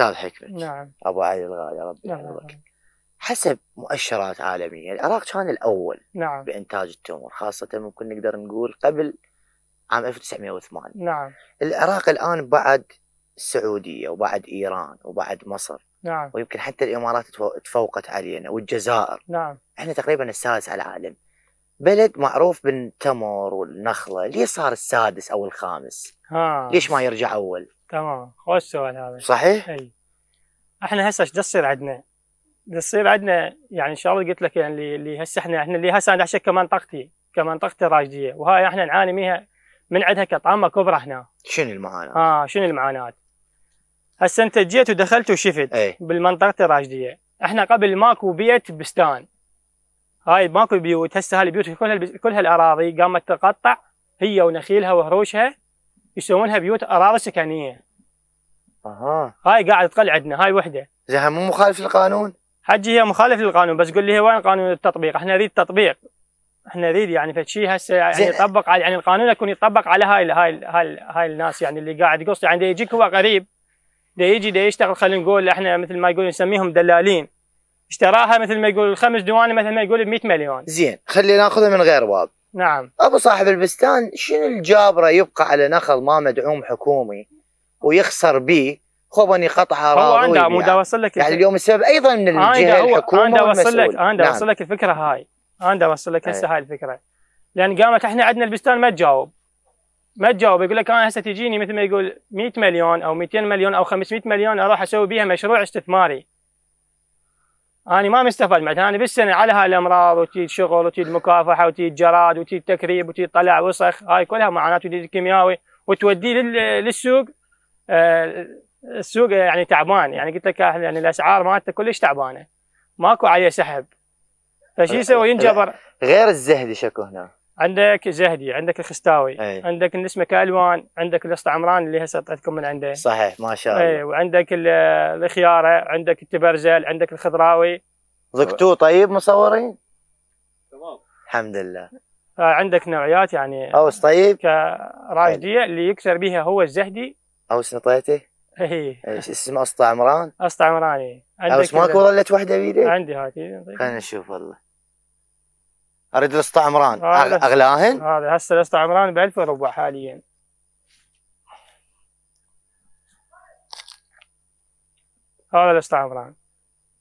استاذ حكمت نعم ابو علي الغالي ربي نعم يحفظك نعم. حسب مؤشرات عالميه العراق كان الاول نعم بانتاج التمر خاصه ممكن نقدر نقول قبل عام 1908 نعم العراق الان بعد السعوديه وبعد ايران وبعد مصر نعم ويمكن حتى الامارات تفوقت علينا والجزائر نعم احنا تقريبا السادس على العالم بلد معروف بالتمر والنخله ليش صار السادس او الخامس؟ ها. ليش ما يرجع اول؟ تمام خوش سؤال هذا صحيح؟ اي احنا هسه ايش تصير عندنا؟ تصير عندنا يعني ان شاء الله قلت لك يعني اللي هسه احنا احنا اللي هسه انا احشد كمنطقتي كمنطقتي الراشديه وهاي احنا نعاني منها من عندها كطعمه كبرى هنا شنو المعاناه؟ اه شنو المعاناه؟ هسه انت جيت ودخلت وشفت أي. بالمنطقه الراشديه احنا قبل ماكو بيت بستان هاي ماكو بيوت هسه هاي البيوت كلها كلها الاراضي قامت تقطع هي ونخيلها وهروشها يسوونها بيوت اراضي سكنيه اها هاي قاعد تقل عندنا هاي وحده زين مو مخالف للقانون؟ حجي هي مخالف للقانون بس قول لي هي وين قانون التطبيق؟ احنا نريد تطبيق احنا نريد يعني فشي هسه يعني يطبق على يعني القانون يكون يطبق على هاي هاي هاي, هاي الناس يعني اللي قاعد يقص يعني يجيك هو غريب دا يجي دا يشتغل خلينا نقول احنا مثل ما يقول نسميهم دلالين اشتراها مثل ما يقول الخمس دواني مثل ما يقول ب 100 مليون زين خلينا ناخذها من غير باب نعم ابو صاحب البستان شنو الجابره يبقى على نخل ما مدعوم حكومي ويخسر به خبني قطع هو عنده مود لك يعني اليوم السبب ايضا من الجهه الحكومه عنده اوصل لك عنده نعم. اوصل لك الفكره هاي عنده اوصل لك هسه هاي الفكره لان قامت احنا عندنا البستان ما تجاوب ما تجاوب يقول لك انا هسه تجيني مثل ما يقول 100 مليون او 200 مليون او 500 مليون اروح اسوي بيها مشروع استثماري انا ما مستفاد معناتها انا بالسنه على هاي الامراض وتي شغل وتي المكافحه وتي الجراد وتي التكريب وتي طلع وسخ هاي كلها معاناه وتي الكيماوي وتوديه للسوق آه، السوق يعني تعبان يعني قلت لك يعني الاسعار مالته كلش تعبانه ماكو عليه سحب فشو يسوي ينجبر غير الزهدي شكو هنا عندك زهدي عندك الخستاوي أي. عندك النسمه كالوان عندك الاسطى عمران اللي هسه طلعتكم من عنده صحيح ما شاء الله اي وعندك الخياره عندك التبرزل عندك الخضراوي ضقتوه طيب مصورين؟ تمام الحمد لله آه، عندك نوعيات يعني اوس طيب كراشديه اللي يكثر بها هو الزهدي اوس نطيته؟ إيه. اي اسمه اسطى عمران؟ اسطى عمران اي اوس ماكو ظلت وحده بيدي؟ عندي هاتي طيب. خلينا نشوف والله اريد الاسطى عمران اغلاهن؟ هذا هسه الاسطى عمران ب 1000 وربع حاليا هذا الاسطى عمران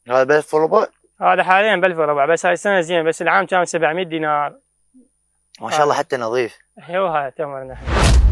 هذا ب 1000 وربع؟ هذا حاليا ب 1000 وربع بس هاي السنه زين بس العام كان 700 دينار ما شاء الله حتى نظيف ايوه هاي تمرنا